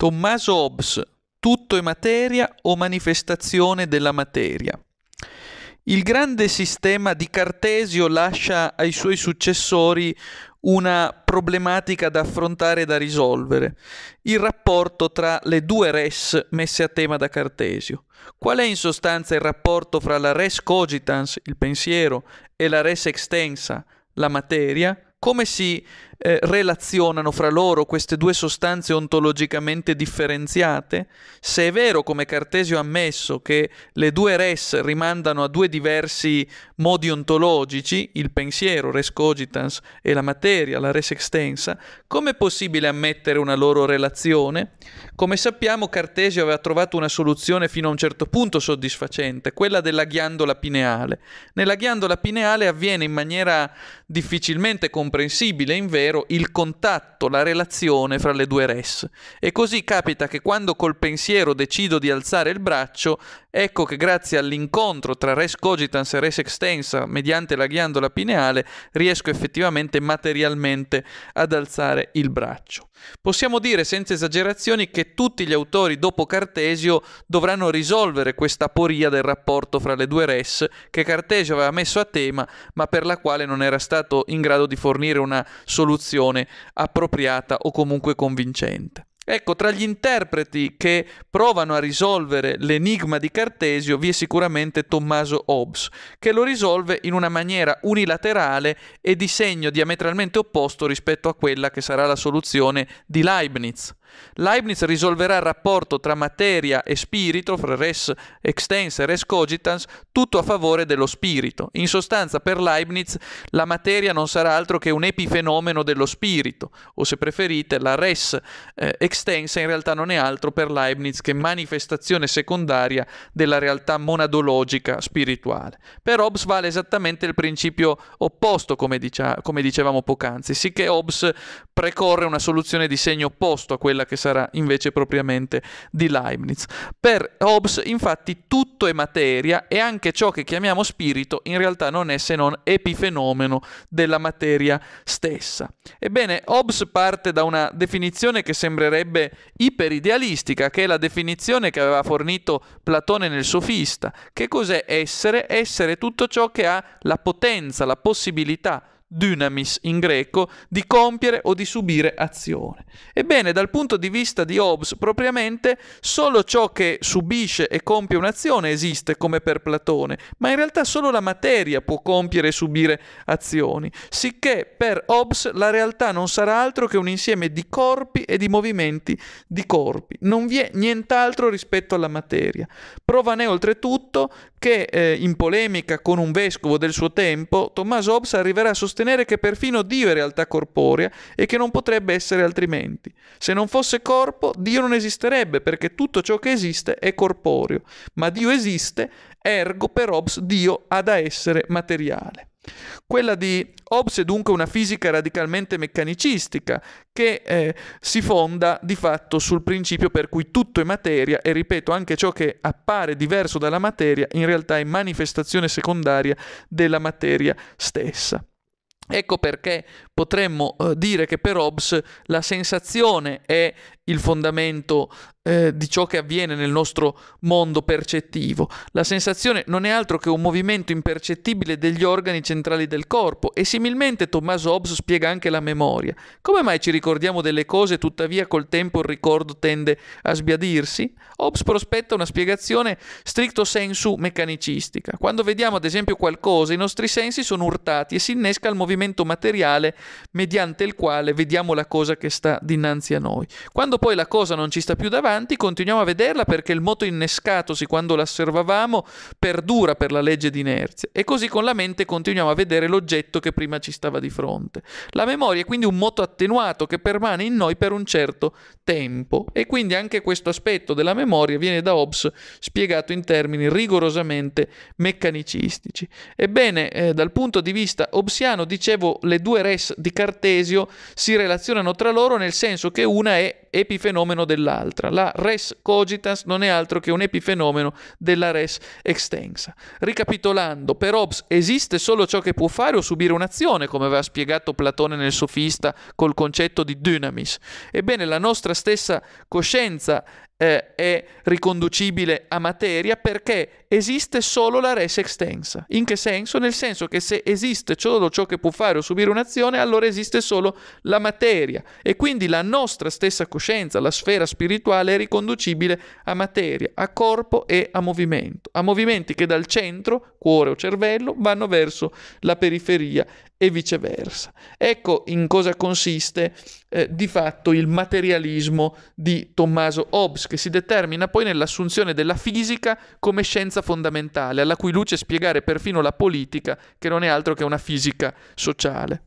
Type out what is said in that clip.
Tommaso Hobbes, tutto è materia o manifestazione della materia. Il grande sistema di Cartesio lascia ai suoi successori una problematica da affrontare e da risolvere, il rapporto tra le due res messe a tema da Cartesio. Qual è in sostanza il rapporto fra la res cogitans, il pensiero, e la res extensa, la materia? come si eh, relazionano fra loro queste due sostanze ontologicamente differenziate? Se è vero, come Cartesio ha ammesso, che le due res rimandano a due diversi modi ontologici, il pensiero, res cogitans, e la materia, la res extensa, com'è possibile ammettere una loro relazione? Come sappiamo, Cartesio aveva trovato una soluzione fino a un certo punto soddisfacente, quella della ghiandola pineale. Nella ghiandola pineale avviene in maniera difficilmente comprensibile comprensibile invero il contatto, la relazione fra le due res. E così capita che quando col pensiero decido di alzare il braccio, ecco che grazie all'incontro tra res cogitans e res extensa mediante la ghiandola pineale riesco effettivamente materialmente ad alzare il braccio. Possiamo dire senza esagerazioni che tutti gli autori dopo Cartesio dovranno risolvere questa aporia del rapporto fra le due res che Cartesio aveva messo a tema ma per la quale non era stato in grado di fornire fornire una soluzione appropriata o comunque convincente. Ecco, tra gli interpreti che provano a risolvere l'enigma di Cartesio vi è sicuramente Tommaso Hobbes, che lo risolve in una maniera unilaterale e di segno diametralmente opposto rispetto a quella che sarà la soluzione di Leibniz. Leibniz risolverà il rapporto tra materia e spirito, fra res extens e res cogitans, tutto a favore dello spirito. In sostanza, per Leibniz, la materia non sarà altro che un epifenomeno dello spirito, o se preferite, la res eh, extensa in realtà non è altro per Leibniz che manifestazione secondaria della realtà monadologica spirituale. Per Hobbes vale esattamente il principio opposto, come, dicia- come dicevamo poc'anzi, sicché Hobbes precorre una soluzione di segno opposto a quella quella che sarà invece propriamente di Leibniz. Per Hobbes infatti tutto è materia e anche ciò che chiamiamo spirito in realtà non è se non epifenomeno della materia stessa. Ebbene, Hobbes parte da una definizione che sembrerebbe iperidealistica, che è la definizione che aveva fornito Platone nel Sofista. Che cos'è essere? Essere tutto ciò che ha la potenza, la possibilità dynamis in greco, di compiere o di subire azione. Ebbene, dal punto di vista di Hobbes propriamente, solo ciò che subisce e compie un'azione esiste come per Platone, ma in realtà solo la materia può compiere e subire azioni, sicché per Hobbes la realtà non sarà altro che un insieme di corpi e di movimenti di corpi, non vi è nient'altro rispetto alla materia. Prova ne oltretutto che eh, in polemica con un vescovo del suo tempo, Tommaso Hobbes arriverà a sostenere sostenere che perfino Dio è realtà corporea e che non potrebbe essere altrimenti. Se non fosse corpo, Dio non esisterebbe perché tutto ciò che esiste è corporeo, ma Dio esiste, ergo per Hobbes Dio ha da essere materiale. Quella di Hobbes è dunque una fisica radicalmente meccanicistica che eh, si fonda di fatto sul principio per cui tutto è materia e ripeto anche ciò che appare diverso dalla materia in realtà è manifestazione secondaria della materia stessa. Ecco perché potremmo eh, dire che per Hobbes la sensazione è il fondamento eh, di ciò che avviene nel nostro mondo percettivo. La sensazione non è altro che un movimento impercettibile degli organi centrali del corpo e similmente Tommaso Hobbes spiega anche la memoria. Come mai ci ricordiamo delle cose e tuttavia col tempo il ricordo tende a sbiadirsi? Hobbes prospetta una spiegazione stricto sensu meccanicistica. Quando vediamo ad esempio qualcosa i nostri sensi sono urtati e si innesca il movimento materiale mediante il quale vediamo la cosa che sta dinanzi a noi. Quando quando poi la cosa non ci sta più davanti, continuiamo a vederla perché il moto innescatosi quando l'osservavamo perdura per la legge di inerzia. E così con la mente continuiamo a vedere l'oggetto che prima ci stava di fronte. La memoria è quindi un moto attenuato che permane in noi per un certo tempo. E quindi anche questo aspetto della memoria viene da Hobbes spiegato in termini rigorosamente meccanicistici. Ebbene, eh, dal punto di vista hobbesiano, dicevo, le due res di Cartesio si relazionano tra loro nel senso che una è e epifenomeno dell'altra. La res cogitans non è altro che un epifenomeno della res extensa. Ricapitolando, per Hobbes esiste solo ciò che può fare o subire un'azione, come aveva spiegato Platone nel Sofista col concetto di dynamis. Ebbene, la nostra stessa coscienza eh, è riconducibile a materia perché esiste solo la res extensa. In che senso? Nel senso che se esiste solo ciò che può fare o subire un'azione, allora esiste solo la materia e quindi la nostra stessa coscienza, la sfera spirituale, è riconducibile a materia, a corpo e a movimento, a movimenti che dal centro, cuore o cervello, vanno verso la periferia e viceversa. Ecco in cosa consiste eh, di fatto il materialismo di Tommaso Hobbes, che si determina poi nell'assunzione della fisica come scienza fondamentale, alla cui luce spiegare perfino la politica, che non è altro che una fisica sociale.